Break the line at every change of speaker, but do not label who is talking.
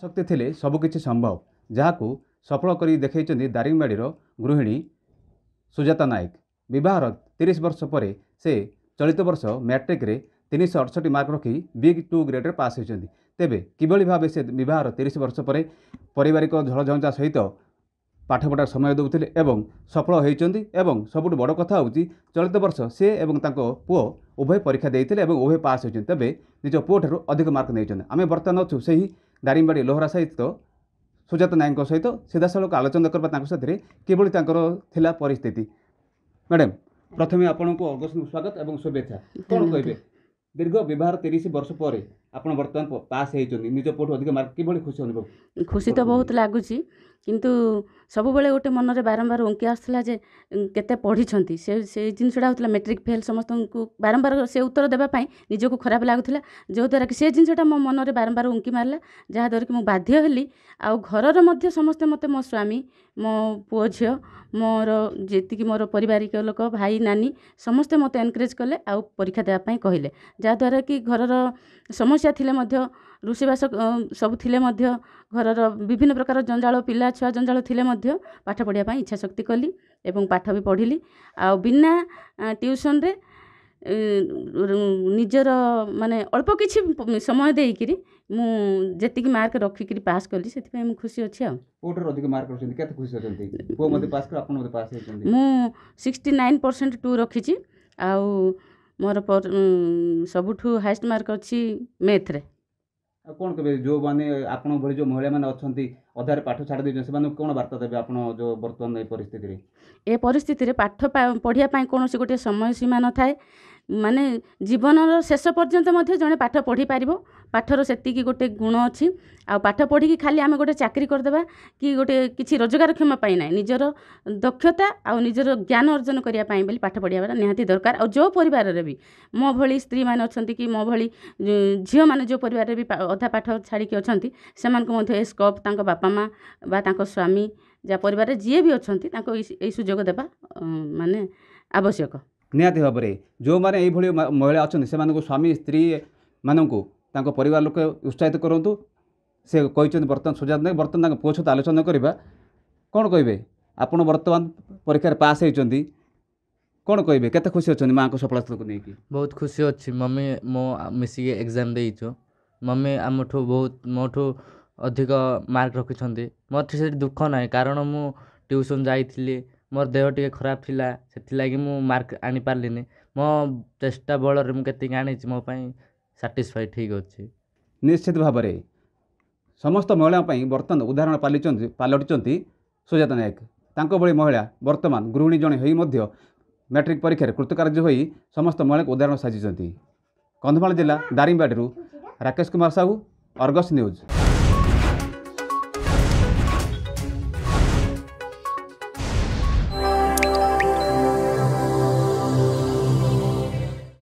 ଶକ୍ତି ଥିଲେ ସବୁକିଛି ସମ୍ଭବ ଯାହାକୁ ସଫଳ କରି ଦେଖାଇଛନ୍ତି ଦାରିଙ୍ଗବାଡ଼ିର ଗୃହିଣୀ ସୁଜାତା ନାୟକ ବିବାହର ତିରିଶ ବର୍ଷ ପରେ ସେ ଚଳିତ ବର୍ଷ ମ୍ୟାଟ୍ରିକ୍ରେ ତିନିଶହ ଅଠଷଠି ମାର୍କ ରଖି ବିଗ୍ ଟୁ ଗ୍ରେଡ଼୍ରେ ପାସ୍ ହୋଇଛନ୍ତି ତେବେ କିଭଳି ଭାବେ ସେ ବିବାହର ତିରିଶ ବର୍ଷ ପରେ ପାରିବାରିକ ଝଳଝଞ୍ଝା ସହିତ ପାଠପଢ଼ାର ସମୟ ଦେଉଥିଲେ ଏବଂ ସଫଳ ହୋଇଛନ୍ତି ଏବଂ ସବୁଠୁ ବଡ଼ କଥା ହେଉଛି ଚଳିତ ବର୍ଷ ସେ ଏବଂ ତାଙ୍କ ପୁଅ ଉଭୟ ପରୀକ୍ଷା ଦେଇଥିଲେ ଏବଂ ଉଭୟ ପାସ୍ ହୋଇଛନ୍ତି ତେବେ ନିଜ ପୁଅଠାରୁ ଅଧିକ ମାର୍କ ନେଇଛନ୍ତି ଆମେ ବର୍ତ୍ତମାନ ଅଛୁ ସେହି ଦାରିମ୍ବାଡ଼ି ଲୋହରା ସହିତ ସୁଜାତା ନାୟକଙ୍କ ସହିତ ସିଧାସଳଖ ଆଲୋଚନା କରିବା ତାଙ୍କ ସାଥିରେ କିଭଳି ତାଙ୍କର ଥିଲା ପରିସ୍ଥିତି ମ୍ୟାଡ଼ାମ୍ ପ୍ରଥମେ ଆପଣଙ୍କୁ ଅଗ୍ରସର ସ୍ୱାଗତ ଏବଂ ଶୁଭେଚ୍ଛା କ'ଣ କହିବେ ଦୀର୍ଘ ବିବାହର ତିରିଶ ବର୍ଷ ପରେ ଆପଣ ବର୍ତ୍ତମାନ ପାସ୍ ହେଇଛନ୍ତି ନିଜ ପଠୁ ଅଧିକ ମାର୍କ କିଭଳି ଖୁସି ଅନୁଭବ
ଖୁସି ତ ବହୁତ ଲାଗୁଛି କିନ୍ତୁ ସବୁବେଳେ ଗୋଟେ ମନରେ ବାରମ୍ବାର ଉଙ୍କି ଆସୁଥିଲା ଯେ କେତେ ପଢ଼ିଛନ୍ତି ସେ ସେଇ ଜିନିଷଟା ହେଉଥିଲା ମେଟ୍ରିକ୍ ଫେଲ୍ ସମସ୍ତଙ୍କୁ ବାରମ୍ବାର ସେ ଉତ୍ତର ଦେବା ପାଇଁ ନିଜକୁ ଖରାପ ଲାଗୁଥିଲା ଯେଉଁଦ୍ୱାରା କି ସେ ଜିନିଷଟା ମୋ ମନରେ ବାରମ୍ବାର ଉଙ୍କି ମାରିଲା ଯାହାଦ୍ୱାରା କି ମୁଁ ବାଧ୍ୟ ହେଲି ଆଉ ଘରର ମଧ୍ୟ ସମସ୍ତେ ମୋତେ ମୋ ସ୍ୱାମୀ ମୋ ପୁଅ ଝିଅ ମୋର ଯେତିକି ମୋର ପାରିବାରିକ ଲୋକ ଭାଇ ନାନୀ ସମସ୍ତେ ମୋତେ ଏନକରେଜ୍ କଲେ ଆଉ ପରୀକ୍ଷା ଦେବା ପାଇଁ କହିଲେ ଯାହାଦ୍ୱାରା କି ଘରର ସମସ୍ୟା ଥିଲେ ମଧ୍ୟ ରୋଷେଇବାସ ସବୁ ଥିଲେ ମଧ୍ୟ ଘରର ବିଭିନ୍ନ ପ୍ରକାର ଜଞ୍ଜାଳ ପିଲା ଛୁଆ ଜଞ୍ଜାଳ ଥିଲେ ମଧ୍ୟ ପାଠ ପଢ଼ିବା ପାଇଁ ଇଚ୍ଛା ଶକ୍ତି କଲି ଏବଂ ପାଠ ବି ପଢ଼ିଲି ଆଉ ବିନା ଟିଉସନ୍ରେ ନିଜର ମାନେ ଅଳ୍ପ କିଛି ସମୟ ଦେଇକିରି ମୁଁ ଯେତିକି ମାର୍କ ରଖିକିରି ପାସ୍ କଲି ସେଥିପାଇଁ ମୁଁ ଖୁସି ଅଛି ଆଉ
କେଉଁଠାରୁ ଅଧିକ ମାର୍କ ରଖିଛନ୍ତି କେତେ ଖୁସି ଅଛନ୍ତି ଆପଣ ମୋତେ ମୁଁ
ସିକ୍ସଟି ନାଇନ୍ ପରସେଣ୍ଟ ଟୁ ରଖିଛି ଆଉ ମୋର ସବୁଠୁ ହାଏଷ୍ଟ ମାର୍କ ଅଛି ମେଥ୍ରେ
ଆଉ କ'ଣ କହିବେ ଯେଉଁମାନେ ଆପଣଙ୍କ ଭଳି ଯେଉଁ ମହିଳାମାନେ ଅଛନ୍ତି ଅଧାରେ ପାଠ ଛାଡ଼ି ଦେଇଛନ୍ତି ସେମାନଙ୍କୁ କ'ଣ ବାର୍ତ୍ତା ଦେବେ ଆପଣ ଯେଉଁ ବର୍ତ୍ତମାନ ଏ ପରିସ୍ଥିତିରେ
ଏ ପରିସ୍ଥିତିରେ ପାଠ ପଢ଼ିବା ପାଇଁ କୌଣସି ଗୋଟିଏ ସମୟ ସୀମା ନଥାଏ ମାନେ ଜୀବନର ଶେଷ ପର୍ଯ୍ୟନ୍ତ ମଧ୍ୟ ଜଣେ ପାଠ ପଢ଼ିପାରିବ ପାଠର ସେତିକି ଗୋଟେ ଗୁଣ ଅଛି ଆଉ ପାଠ ପଢ଼ିକି ଖାଲି ଆମେ ଗୋଟେ ଚାକିରି କରିଦେବା କି ଗୋଟେ କିଛି ରୋଜଗାରକ୍ଷମ ପାଇଁ ନାହିଁ ନିଜର ଦକ୍ଷତା ଆଉ ନିଜର ଜ୍ଞାନ ଅର୍ଜନ କରିବା ପାଇଁ ବୋଲି ପାଠ ପଢ଼ିବାଟା ନିହାତି ଦରକାର ଆଉ ଯେଉଁ ପରିବାରରେ ବି ମୋ ଭଳି ସ୍ତ୍ରୀମାନେ ଅଛନ୍ତି କି ମୋ ଭଳି ଝିଅମାନେ ଯେଉଁ ପରିବାରରେ ବି ଅଧା ପାଠ ଛାଡ଼ିକି ଅଛନ୍ତି ସେମାନଙ୍କୁ ମଧ୍ୟ ଏ ସ୍କୋପ୍ ତାଙ୍କ ବାପା ମାଆ ବା ତାଙ୍କ ସ୍ୱାମୀ ଯା ପରିବାରରେ ଯିଏ ବି ଅଛନ୍ତି ତାଙ୍କୁ ଏଇ ସୁଯୋଗ ଦେବା ମାନେ ଆବଶ୍ୟକ
ନିହାତି ଭାବରେ ଯେଉଁମାନେ ଏଇଭଳି ମହିଳା ଅଛନ୍ତି ସେମାନଙ୍କୁ ସ୍ୱାମୀ ସ୍ତ୍ରୀମାନଙ୍କୁ ତାଙ୍କ ପରିବାର ଲୋକ ଉତ୍ସାହିତ କରନ୍ତୁ ସେ କହିଛନ୍ତି ବର୍ତ୍ତମାନ ସୁଜାତ ନାୟକ ବର୍ତ୍ତମାନ ତାଙ୍କ ପୁଅ ସହିତ ଆଲୋଚନା କରିବା କ'ଣ କହିବେ ଆପଣ ବର୍ତ୍ତମାନ ପରୀକ୍ଷାରେ ପାସ୍ ହେଇଛନ୍ତି କ'ଣ କହିବେ କେତେ ଖୁସି ଅଛନ୍ତି ମାଆଙ୍କ ସଫଳତାକୁ ନେଇକି
ବହୁତ ଖୁସି ଅଛି ମମି ମୋ ମିଶିକି ଏକ୍ଜାମ୍ ଦେଇଛୁ ମମି ଆମଠୁ ବହୁତ ମୋଠୁ ଅଧିକ ମାର୍କ ରଖିଛନ୍ତି ମୋତେ ସେଠି ଦୁଃଖ ନାହିଁ କାରଣ ମୁଁ ଟିଉସନ୍ ଯାଇଥିଲି ମୋର ଦେହ ଟିକେ ଖରାପ ଥିଲା ସେଥିଲାଗି ମୁଁ ମାର୍କ ଆଣିପାରିଲିନି ମୋ ଚେଷ୍ଟା ବଳରେ ମୁଁ କେତିକି ଆଣିଛି ମୋ ପାଇଁ ସାଟିସ୍ଫାଏ ଠିକ୍ ଅଛି
ନିଶ୍ଚିତ ଭାବରେ ସମସ୍ତ ମହିଳାଙ୍କ ପାଇଁ ବର୍ତ୍ତମାନ ଉଦାହରଣ ପାଲିଛନ୍ତି ପାଲଟିଛନ୍ତି ସୁଜାତା ନାୟକ ତାଙ୍କ ଭଳି ମହିଳା ବର୍ତ୍ତମାନ ଗୃହିଣୀ ଜଣେ ହୋଇ ମଧ୍ୟ ମେଟ୍ରିକ୍ ପରୀକ୍ଷାରେ କୃତକାର୍ଯ୍ୟ ହୋଇ ସମସ୍ତ ମହିଳାଙ୍କୁ ଉଦାହରଣ ସାଜିଛନ୍ତି କନ୍ଧମାଳ ଜିଲ୍ଲା ଦାରିଙ୍ଗବାଡ଼ିରୁ ରାକେଶ କୁମାର ସାହୁ ଅର୍ଗସ୍ ନ୍ୟୁଜ୍